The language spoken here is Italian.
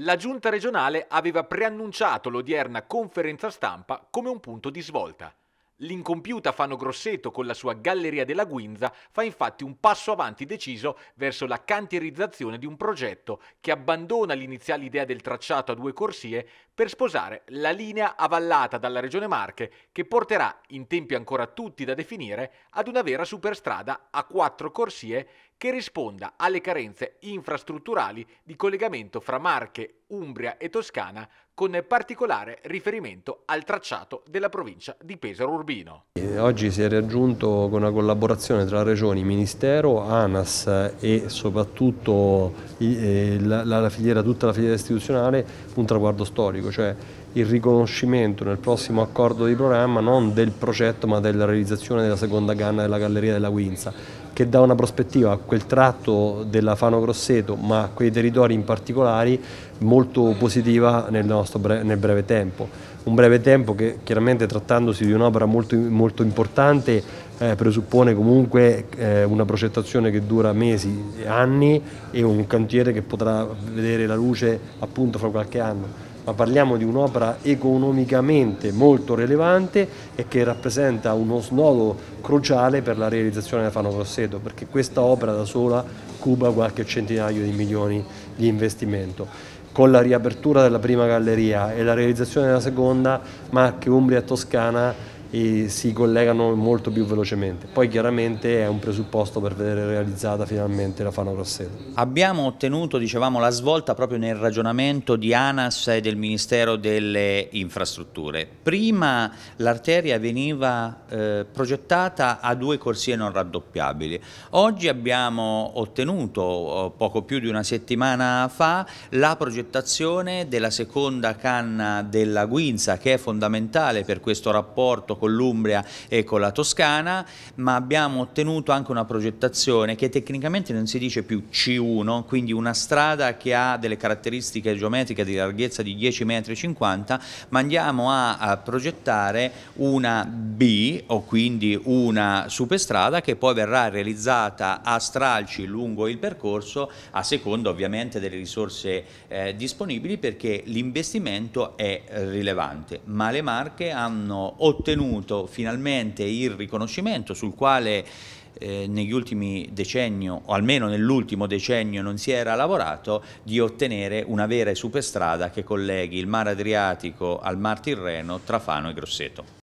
La giunta regionale aveva preannunciato l'odierna conferenza stampa come un punto di svolta. L'incompiuta Fano Grosseto con la sua Galleria della Guinza fa infatti un passo avanti deciso verso la cantierizzazione di un progetto che abbandona l'iniziale idea del tracciato a due corsie per sposare la linea avallata dalla Regione Marche che porterà, in tempi ancora tutti da definire, ad una vera superstrada a quattro corsie che risponda alle carenze infrastrutturali di collegamento fra Marche, Umbria e Toscana, con particolare riferimento al tracciato della provincia di Pesaro Urbino. Eh, oggi si è raggiunto con una collaborazione tra Regioni, Ministero, ANAS e soprattutto eh, la, la filiera, tutta la filiera istituzionale un traguardo storico, cioè il riconoscimento nel prossimo accordo di programma non del progetto ma della realizzazione della seconda canna della galleria della Quinza che dà una prospettiva a quel tratto della Fano Grosseto ma a quei territori in particolare molto positiva nel, breve, nel breve tempo. Un breve tempo che chiaramente trattandosi di un'opera molto, molto importante eh, presuppone comunque eh, una progettazione che dura mesi, e anni e un cantiere che potrà vedere la luce appunto fra qualche anno ma parliamo di un'opera economicamente molto rilevante e che rappresenta uno snodo cruciale per la realizzazione della Fano Grosseto, perché questa opera da sola cuba qualche centinaio di milioni di investimento con la riapertura della prima galleria e la realizzazione della seconda, Marche, Umbria e Toscana e si collegano molto più velocemente. Poi chiaramente è un presupposto per vedere realizzata finalmente la Fano Grosseto. Abbiamo ottenuto, dicevamo, la svolta proprio nel ragionamento di ANAS e del Ministero delle Infrastrutture. Prima l'arteria veniva eh, progettata a due corsie non raddoppiabili. Oggi abbiamo ottenuto, oh, poco più di una settimana fa, la progettazione della seconda canna della Guinza, che è fondamentale per questo rapporto con con l'Umbria e con la Toscana, ma abbiamo ottenuto anche una progettazione che tecnicamente non si dice più C1, quindi una strada che ha delle caratteristiche geometriche di larghezza di 10,50 m, ma andiamo a, a progettare una B, o quindi una superstrada che poi verrà realizzata a stralci lungo il percorso, a seconda ovviamente delle risorse eh, disponibili, perché l'investimento è rilevante, ma le Marche hanno ottenuto ottenuto finalmente il riconoscimento sul quale eh, negli ultimi decenni, o almeno nell'ultimo decennio non si era lavorato, di ottenere una vera e superstrada che colleghi il Mar Adriatico al mar Tirreno, tra Fano e Grosseto.